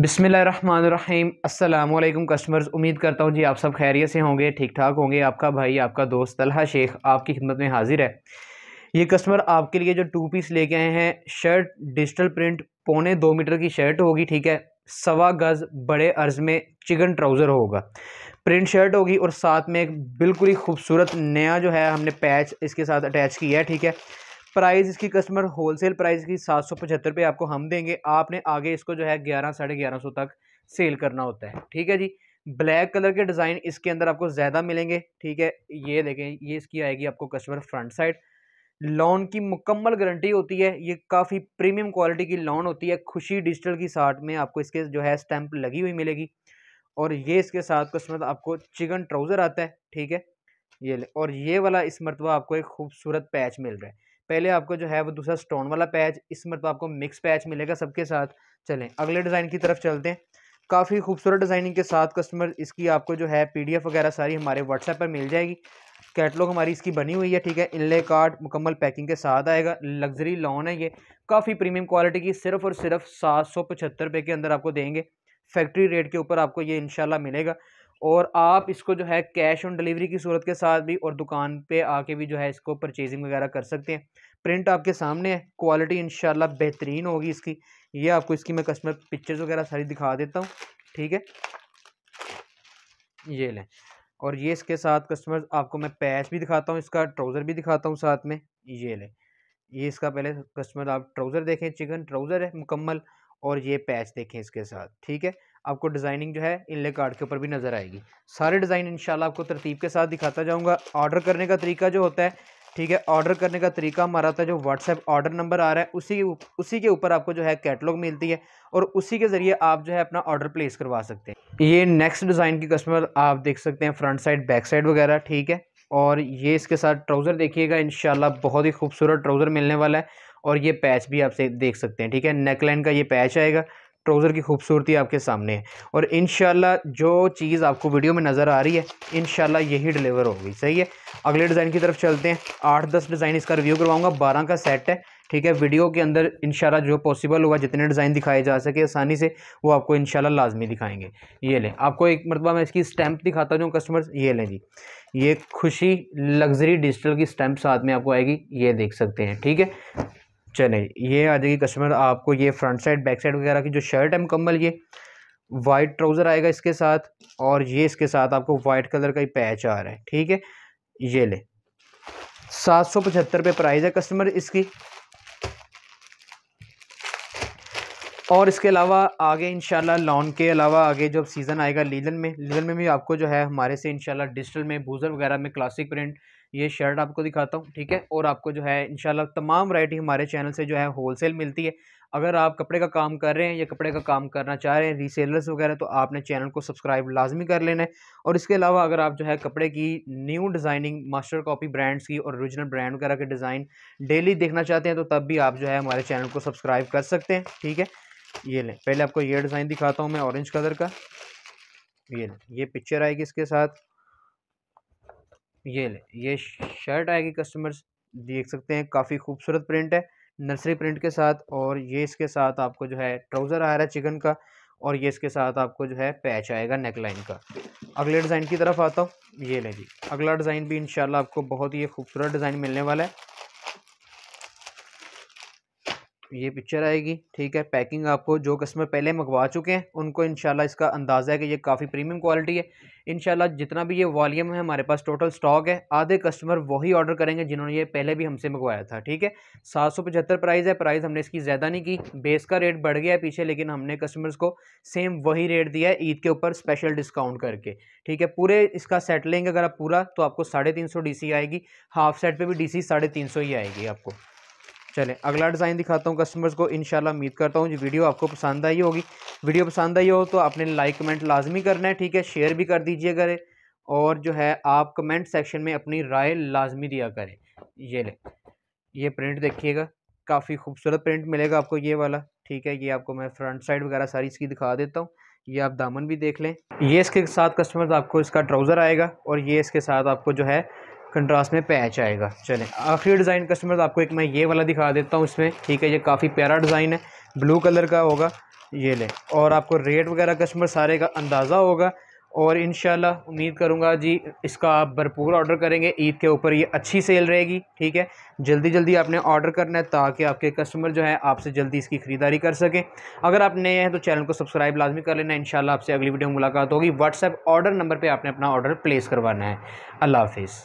बिसमीम अल्लाम कस्टमर्स उम्मीद करता हूँ जी आप सब खैरियत से होंगे ठीक ठाक होंगे आपका भाई आपका दोस्त तलहा शेख आपकी खिदमत में हाजिर है ये कस्टमर आपके लिए जो टू पीस लेके आए हैं शर्ट डिजिटल प्रिंट पौने दो मीटर की शर्ट होगी ठीक है सवा गज़ बड़े अर्ज में चिकन ट्राउज़र होगा प्रिंट शर्ट होगी और साथ में एक बिल्कुल ही खूबसूरत नया जो है हमने पैच इसके साथ अटैच किया है ठीक है प्राइस इसकी कस्टमर होलसेल प्राइस की सात सौ पचहत्तर रुपये आपको हम देंगे आपने आगे इसको जो है ग्यारह साढ़े ग्यारह सौ तक सेल करना होता है ठीक है जी ब्लैक कलर के डिज़ाइन इसके अंदर आपको ज़्यादा मिलेंगे ठीक है ये देखें ये इसकी आएगी आपको कस्टमर फ्रंट साइड लॉन की मुकम्मल गारंटी होती है ये काफ़ी प्रीमियम क्वालिटी की लॉन होती है खुशी डिजिटल की साठ में आपको इसके जो है स्टैंप लगी हुई मिलेगी और ये इसके साथ कस्टमर आपको चिकन ट्राउज़र आता है ठीक है ये और ये वाला इस मरतबा आपको एक खूबसूरत पैच मिल रहा है पहले आपको जो है वो दूसरा स्टोन वाला पैच इस तो आपको मिक्स पैच मिलेगा सबके साथ चलें अगले डिज़ाइन की तरफ चलते हैं काफ़ी खूबसूरत डिज़ाइनिंग के साथ कस्टमर इसकी आपको जो है पीडीएफ वगैरह सारी हमारे व्हाट्सएप पर मिल जाएगी कैटलॉग हमारी इसकी बनी हुई है ठीक है इनले कार्ड मुकम्मल पैकिंग के साथ आएगा लग्जरी लॉन है ये काफ़ी प्रीमियम क्वालिटी की सिर्फ और सिर्फ सात सौ पचहत्तर रुपये के अंदर आपको देंगे फैक्ट्री रेट के ऊपर आपको ये इनशाला मिलेगा और आप इसको जो है कैश ऑन डिलीवरी की सूरत के साथ भी और दुकान पे आके भी जो है इसको परचेजिंग वगैरह कर सकते हैं प्रिंट आपके सामने है क्वालिटी इन बेहतरीन होगी इसकी ये आपको इसकी मैं कस्टमर पिक्चर्स वगैरह सारी दिखा देता हूँ ठीक है ये लें और ये इसके साथ कस्टमर्स आपको मैं पैच भी दिखाता हूँ इसका ट्राउज़र भी दिखाता हूँ साथ में ये लें ये इसका पहले कस्टमर आप ट्राउज़र देखें चिकन ट्राउज़र है मुकम्मल और ये पैच देखें इसके साथ ठीक है आपको डिज़ाइनिंग जो है इनले कार्ड के ऊपर भी नज़र आएगी सारे डिज़ाइन इन आपको तरतीब के साथ दिखाता जाऊँगा ऑर्डर करने का तरीका जो होता है ठीक है ऑर्डर करने का तरीका हमारा था जो व्हाट्सएप ऑर्डर नंबर आ रहा है उसी उसी के ऊपर आपको जो है कैटलॉग मिलती है और उसी के ज़रिए आप जो है अपना ऑर्डर प्लेस करवा सकते हैं ये नेक्स्ट डिज़ाइन की कस्टमर आप देख सकते हैं फ्रंट साइड बैक साइड वगैरह ठीक है और ये इसके साथ ट्राउज़र देखिएगा इन बहुत ही खूबसूरत ट्राउज़र मिलने वाला है और ये पैच भी आप देख सकते हैं ठीक है नेकलाइन का ये पैच आएगा ट्राउज़र की खूबसूरती आपके सामने है और इन जो चीज़ आपको वीडियो में नज़र आ रही है इन यही डिलीवर होगी सही है अगले डिज़ाइन की तरफ चलते हैं आठ दस डिज़ाइन इसका रिव्यू करवाऊंगा बारह का सेट है ठीक है वीडियो के अंदर इन जो पॉसिबल होगा जितने डिज़ाइन दिखाए जा सके आसानी से वो आपको इन लाजमी दिखाएंगे ये लें आपको एक मरतबा मैं इसकी स्टैंप दिखाता हूँ कस्टमर्स ये लें जी ये खुशी लग्जरी डिजिटल की स्टैंप साथ में आपको आएगी ये देख सकते हैं ठीक है चले ये आ जाएगी कस्टमर आपको ये फ्रंट साइड बैक साइड वगैरह की जो शर्ट है मुकम्मल ये वाइट ट्राउज़र आएगा इसके साथ और ये इसके साथ आपको वाइट कलर का ही पैच आ रहा है ठीक है ये ले सात सौ पचहत्तर रुपये प्राइस है कस्टमर इसकी और इसके अलावा आगे इनशाला लॉन के अलावा आगे जब सीज़न आएगा लीलन में लीलन में भी आपको जो है हमारे से इनशाला डिजिटल में बूज़र वगैरह में क्लासिक प्रिंट ये शर्ट आपको दिखाता हूँ ठीक है और आपको जो है इन तमाम वरायटी हमारे चैनल से जो है होलसेल मिलती है अगर आप कपड़े का काम कर रहे हैं या कपड़े का काम करना चाह रहे हैं रीसेलर्स वगैरह तो आपने चैनल को सब्सक्राइब लाजमी कर लेना है और इसके अलावा अगर आप जो है कपड़े की new designing master copy brands की और ओरिजिनल ब्रांड वगैरह के डिज़ाइन डेली देखना चाहते हैं तो तब भी आप जो है हमारे चैनल को सब्सक्राइब कर सकते हैं ठीक है ये लें पहले आपको ये डिज़ाइन दिखाता हूँ मैं ऑरेंज कलर का ये लें ये पिक्चर आएगी इसके साथ ये ले ये शर्ट आएगी कस्टमर्स देख सकते हैं काफ़ी खूबसूरत प्रिंट है नर्सरी प्रिंट के साथ और ये इसके साथ आपको जो है ट्राउज़र आ रहा है चिकन का और ये इसके साथ आपको जो है पैच आएगा नेकलाइन का अगले डिज़ाइन की तरफ आता हूँ ये ले जी अगला डिज़ाइन भी इन आपको बहुत ही खूबसूरत डिज़ाइन मिलने वाला है ये पिक्चर आएगी ठीक है पैकिंग आपको जो कस्टमर पहले मंगवा चुके हैं उनको इनशाला इसका अंदाज़ा है कि ये काफ़ी प्रीमियम क्वालिटी है इनशाला जितना भी ये वॉल्यूम है हमारे पास टोटल स्टॉक है आधे कस्टमर वही ऑर्डर करेंगे जिन्होंने ये पहले भी हमसे मंगवाया था ठीक है सात सौ पचहत्तर प्राइस है प्राइस हमने इसकी ज़्यादा नहीं की बेस का रेट बढ़ गया है पीछे लेकिन हमने कस्टमर्स को सेम वही रेट दिया है ईद के ऊपर स्पेशल डिस्काउंट करके ठीक है पूरे इसका सेट लेंगे अगर आप पूरा तो आपको साढ़े तीन सौ डी सी आएगी हाफ सेट पर भी डी सी साढ़े तीन सौ ही आएगी आपको चलें अगला डिज़ाइन दिखाता हूँ कस्टमर्स को इन उम्मीद करता हूँ जो वीडियो आपको पसंद आई होगी वीडियो पसंद आई हो तो आपने लाइक कमेंट लाजमी करना है ठीक है शेयर भी कर दीजिए करें और जो है आप कमेंट सेक्शन में अपनी राय लाजमी दिया करें ये ले ये प्रिंट देखिएगा काफ़ी खूबसूरत प्रिंट मिलेगा आपको ये वाला ठीक है ये आपको मैं फ्रंट साइड वगैरह सारी इसकी दिखा देता हूँ ये आप दामन भी देख लें ये इसके साथ कस्टमर्स आपको इसका ट्राउज़र आएगा और ये इसके साथ आपको जो है कंट्रास्ट में पैच आएगा चले आखिरी डिज़ाइन कस्टमर तो आपको एक मैं ये वाला दिखा देता हूँ इसमें ठीक है ये काफ़ी प्यारा डिज़ाइन है ब्लू कलर का होगा ये ले और आपको रेट वगैरह कस्टमर सारे का अंदाज़ा होगा और इन उम्मीद करूँगा जी इसका आप भरपूर ऑर्डर करेंगे ईद के ऊपर ये अच्छी सेल रहेगी ठीक है जल्दी जल्दी आपने ऑर्डर करना है ताकि आपके कस्टमर जो है आपसे जल्दी इसकी ख़रीदारी कर सकें अगर आप नए हैं तो चैनल को सब्सक्राइब लाजमी कर लेना इन आपसे अगली वीडियो में मुलाकात होगी व्हाट्सएप ऑर्डर नंबर पर आपने अपना ऑर्डर प्लेस करवाना है अल्लाह हाफिज़